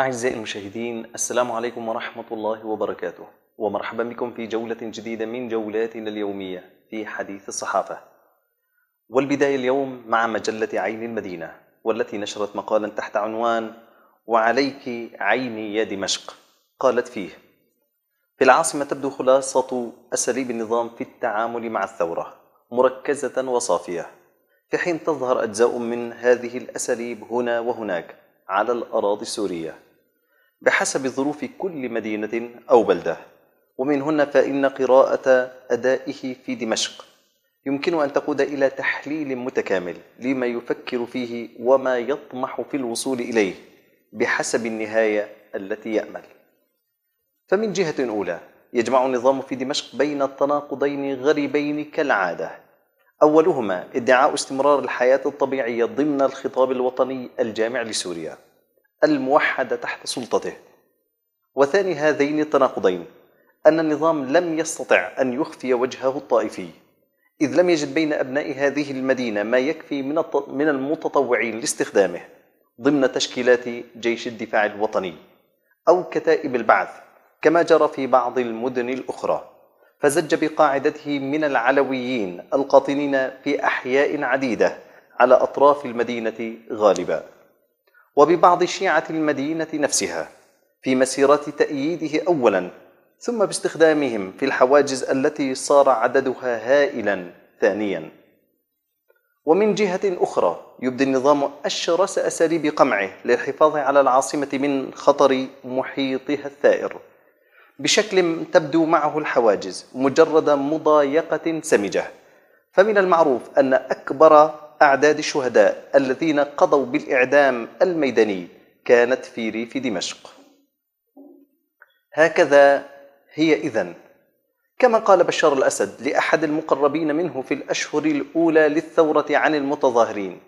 أعزائي المشاهدين السلام عليكم ورحمة الله وبركاته ومرحبا بكم في جولة جديدة من جولاتنا اليومية في حديث الصحافة والبداية اليوم مع مجلة عين المدينة والتي نشرت مقالا تحت عنوان وعليك عيني يا دمشق قالت فيه في العاصمة تبدو خلاصة أساليب النظام في التعامل مع الثورة مركزة وصافية في حين تظهر أجزاء من هذه الأساليب هنا وهناك على الأراضي السورية بحسب ظروف كل مدينة أو بلدة ومن هنا فإن قراءة أدائه في دمشق يمكن أن تقود إلى تحليل متكامل لما يفكر فيه وما يطمح في الوصول إليه بحسب النهاية التي يأمل فمن جهة أولى يجمع النظام في دمشق بين تناقضين غريبين كالعادة أولهما ادعاء استمرار الحياة الطبيعية ضمن الخطاب الوطني الجامع لسوريا الموحدة تحت سلطته وثاني هذين التناقضين أن النظام لم يستطع أن يخفي وجهه الطائفي إذ لم يجد بين أبناء هذه المدينة ما يكفي من من المتطوعين لاستخدامه ضمن تشكيلات جيش الدفاع الوطني أو كتائب البعث كما جرى في بعض المدن الأخرى فزج بقاعدته من العلويين القاطنين في أحياء عديدة على أطراف المدينة غالباً وببعض شيعة المدينة نفسها في مسيرة تأييده أولا ثم باستخدامهم في الحواجز التي صار عددها هائلا ثانيا ومن جهة أخرى يبدي النظام أشرس أساليب قمعه للحفاظ على العاصمة من خطر محيطها الثائر بشكل تبدو معه الحواجز مجرد مضايقة سمجة فمن المعروف أن أكبر أعداد الشهداء الذين قضوا بالإعدام الميداني كانت في ريف دمشق هكذا هي إذن كما قال بشار الأسد لأحد المقربين منه في الأشهر الأولى للثورة عن المتظاهرين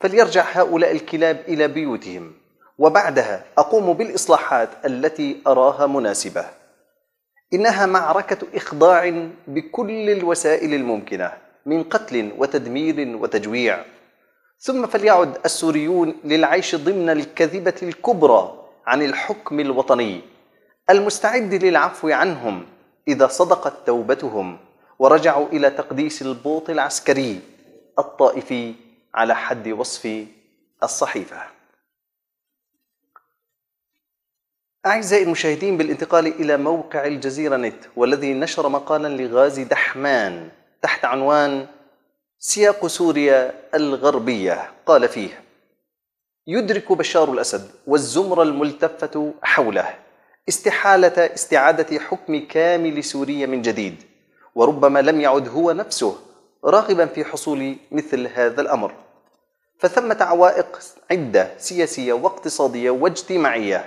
فليرجع هؤلاء الكلاب إلى بيوتهم وبعدها أقوم بالإصلاحات التي أراها مناسبة إنها معركة إخضاع بكل الوسائل الممكنة من قتل وتدمير وتجويع ثم فليعد السوريون للعيش ضمن الكذبة الكبرى عن الحكم الوطني المستعد للعفو عنهم إذا صدقت توبتهم ورجعوا إلى تقديس البوط العسكري الطائفي على حد وصف الصحيفة أعزائي المشاهدين بالانتقال إلى موقع الجزيرة نت والذي نشر مقالا لغازي دحمان تحت عنوان سياق سوريا الغربية قال فيه يدرك بشار الأسد والزمر الملتفة حوله استحالة استعادة حكم كامل سوريا من جديد وربما لم يعد هو نفسه راغبا في حصول مثل هذا الأمر فثمة عوائق عدة سياسية واقتصادية واجتماعية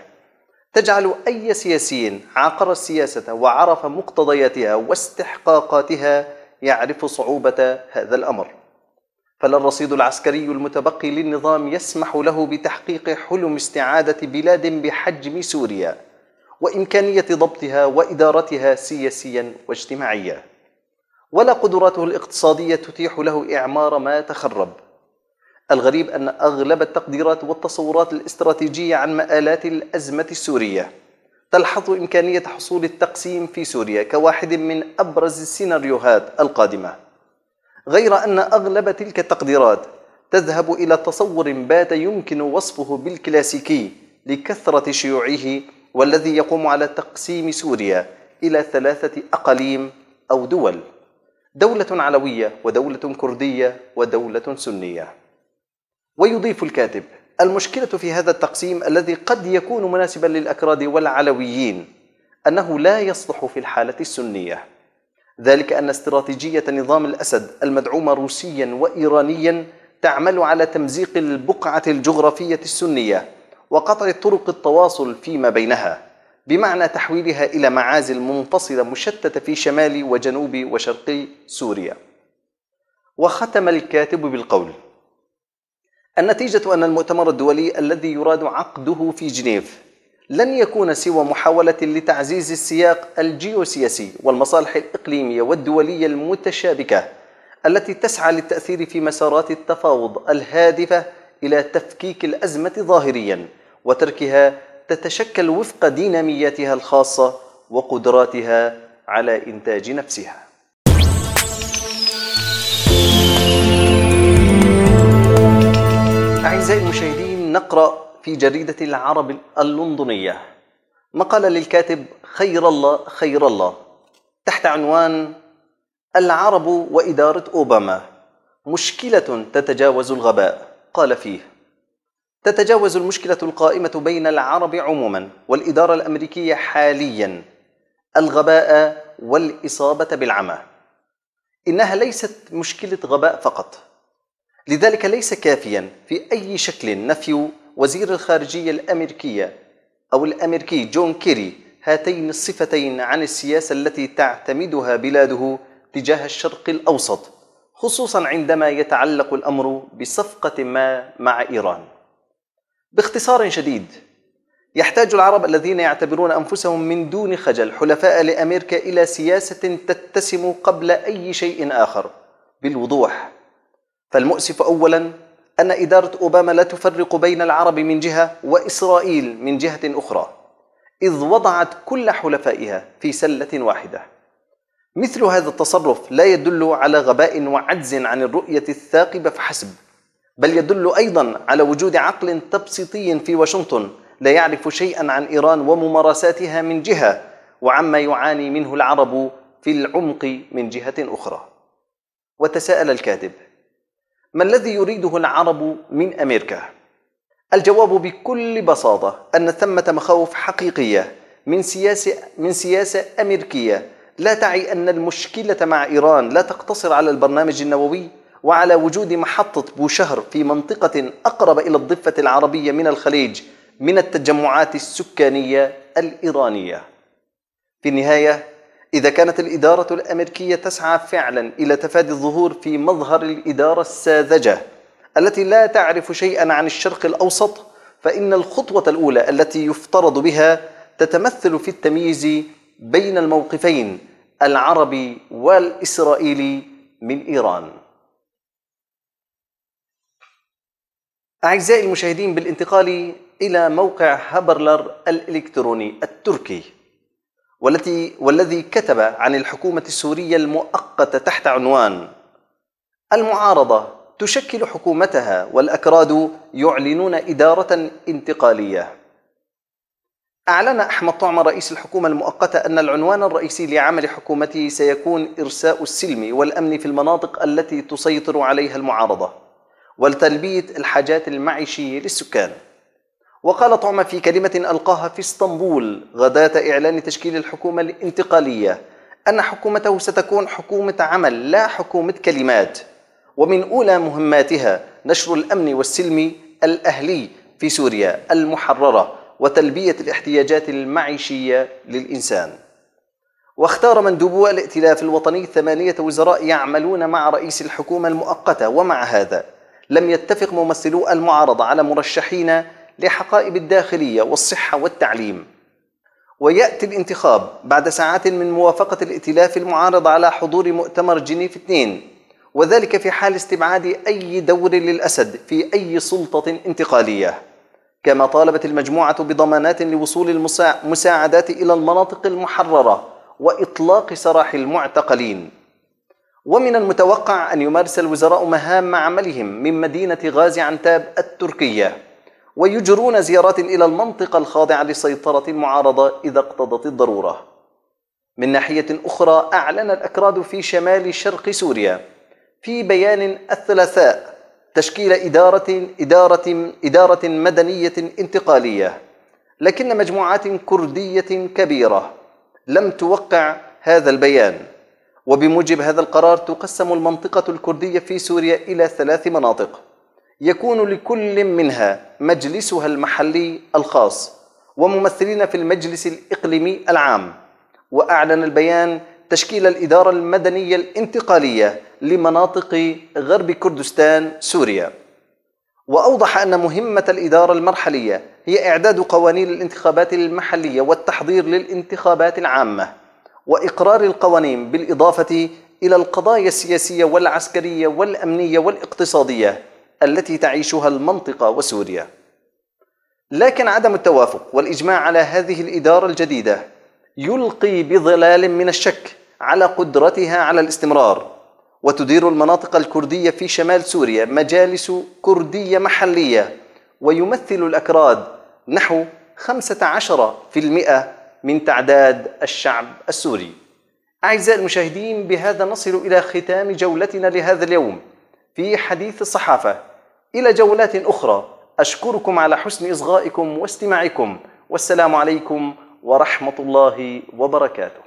تجعل أي سياسي عاقر السياسة وعرف مقتضياتها واستحقاقاتها يعرف صعوبة هذا الأمر فلا الرصيد العسكري المتبقي للنظام يسمح له بتحقيق حلم استعادة بلاد بحجم سوريا وإمكانية ضبطها وإدارتها سياسيا واجتماعيا ولا قدراته الاقتصادية تتيح له إعمار ما تخرب الغريب أن أغلب التقديرات والتصورات الاستراتيجية عن مآلات الأزمة السورية تلحظ إمكانية حصول التقسيم في سوريا كواحد من أبرز السيناريوهات القادمة غير أن أغلب تلك التقديرات تذهب إلى تصور بات يمكن وصفه بالكلاسيكي لكثرة شيوعه والذي يقوم على تقسيم سوريا إلى ثلاثة أقاليم أو دول دولة علوية ودولة كردية ودولة سنية ويضيف الكاتب المشكلة في هذا التقسيم الذي قد يكون مناسبا للأكراد والعلويين أنه لا يصلح في الحالة السنية ذلك أن استراتيجية نظام الأسد المدعومة روسيا وإيرانيا تعمل على تمزيق البقعة الجغرافية السنية وقطع طرق التواصل فيما بينها بمعنى تحويلها إلى معازل منفصلة مشتتة في شمال وجنوب وشرقي سوريا وختم الكاتب بالقول النتيجة أن المؤتمر الدولي الذي يراد عقده في جنيف لن يكون سوى محاولة لتعزيز السياق الجيوسياسي والمصالح الإقليمية والدولية المتشابكة التي تسعى للتأثير في مسارات التفاوض الهادفة إلى تفكيك الأزمة ظاهريا وتركها تتشكل وفق دينامياتها الخاصة وقدراتها على إنتاج نفسها. أعزائي المشاهدين نقرأ في جريدة العرب اللندنية مقال للكاتب خير الله خير الله تحت عنوان العرب وإدارة أوباما مشكلة تتجاوز الغباء قال فيه تتجاوز المشكلة القائمة بين العرب عموما والإدارة الأمريكية حاليا الغباء والإصابة بالعمى إنها ليست مشكلة غباء فقط لذلك ليس كافيا في أي شكل نفي وزير الخارجية الأمريكية أو الأمريكي جون كيري هاتين الصفتين عن السياسة التي تعتمدها بلاده تجاه الشرق الأوسط خصوصا عندما يتعلق الأمر بصفقة ما مع إيران باختصار شديد يحتاج العرب الذين يعتبرون أنفسهم من دون خجل حلفاء لأمريكا إلى سياسة تتسم قبل أي شيء آخر بالوضوح فالمؤسف أولا أن إدارة أوباما لا تفرق بين العرب من جهة وإسرائيل من جهة أخرى إذ وضعت كل حلفائها في سلة واحدة مثل هذا التصرف لا يدل على غباء وعجز عن الرؤية الثاقبة فحسب بل يدل أيضا على وجود عقل تبسيطي في واشنطن لا يعرف شيئا عن إيران وممارساتها من جهة وعما يعاني منه العرب في العمق من جهة أخرى وتساءل الكاتب ما الذي يريده العرب من أمريكا؟ الجواب بكل بساطة أن ثمة مخاوف حقيقية من سياسة من سياسة أمريكية لا تعي أن المشكلة مع إيران لا تقتصر على البرنامج النووي وعلى وجود محطة بوشهر في منطقة أقرب إلى الضفة العربية من الخليج من التجمعات السكانية الإيرانية. في النهاية إذا كانت الإدارة الأمريكية تسعى فعلا إلى تفادي الظهور في مظهر الإدارة الساذجة التي لا تعرف شيئا عن الشرق الأوسط فإن الخطوة الأولى التي يفترض بها تتمثل في التمييز بين الموقفين العربي والإسرائيلي من إيران أعزائي المشاهدين بالانتقال إلى موقع هابرلر الإلكتروني التركي والتي والذي كتب عن الحكومة السورية المؤقتة تحت عنوان المعارضة تشكل حكومتها والأكراد يعلنون إدارة انتقالية أعلن أحمد طعمة رئيس الحكومة المؤقتة أن العنوان الرئيسي لعمل حكومته سيكون إرساء السلم والأمن في المناطق التي تسيطر عليها المعارضة ولتلبية الحاجات المعيشية للسكان وقال طعمة في كلمة ألقاها في اسطنبول غداة إعلان تشكيل الحكومة الانتقالية أن حكومته ستكون حكومة عمل لا حكومة كلمات ومن أولى مهماتها نشر الأمن والسلم الأهلي في سوريا المحررة وتلبية الاحتياجات المعيشية للإنسان واختار مندوبو الائتلاف الوطني ثمانية وزراء يعملون مع رئيس الحكومة المؤقتة ومع هذا لم يتفق ممثلو المعارضة على مرشحين لحقائب الداخلية والصحة والتعليم ويأتي الانتخاب بعد ساعات من موافقة الائتلاف المعارض على حضور مؤتمر جنيف 2 وذلك في حال استبعاد أي دور للأسد في أي سلطة انتقالية كما طالبت المجموعة بضمانات لوصول المساعدات إلى المناطق المحررة وإطلاق سراح المعتقلين ومن المتوقع أن يمارس الوزراء مهام عملهم من مدينة غازي عنتاب التركية ويجرون زيارات إلى المنطقة الخاضعة لسيطرة المعارضة إذا اقتضت الضرورة من ناحية أخرى أعلن الأكراد في شمال شرق سوريا في بيان الثلاثاء تشكيل إدارة إدارة إدارة مدنية انتقالية لكن مجموعات كردية كبيرة لم توقع هذا البيان وبموجب هذا القرار تقسم المنطقة الكردية في سوريا إلى ثلاث مناطق يكون لكل منها مجلسها المحلي الخاص وممثلين في المجلس الإقليمي العام وأعلن البيان تشكيل الإدارة المدنية الانتقالية لمناطق غرب كردستان سوريا وأوضح أن مهمة الإدارة المرحلية هي إعداد قوانين الانتخابات المحلية والتحضير للانتخابات العامة وإقرار القوانين بالإضافة إلى القضايا السياسية والعسكرية والأمنية والاقتصادية التي تعيشها المنطقة وسوريا لكن عدم التوافق والإجماع على هذه الإدارة الجديدة يلقي بظلال من الشك على قدرتها على الاستمرار وتدير المناطق الكردية في شمال سوريا مجالس كردية محلية ويمثل الأكراد نحو 15% من تعداد الشعب السوري أعزائي المشاهدين بهذا نصل إلى ختام جولتنا لهذا اليوم في حديث الصحافة إلى جولات أخرى أشكركم على حسن إصغائكم واستماعكم والسلام عليكم ورحمة الله وبركاته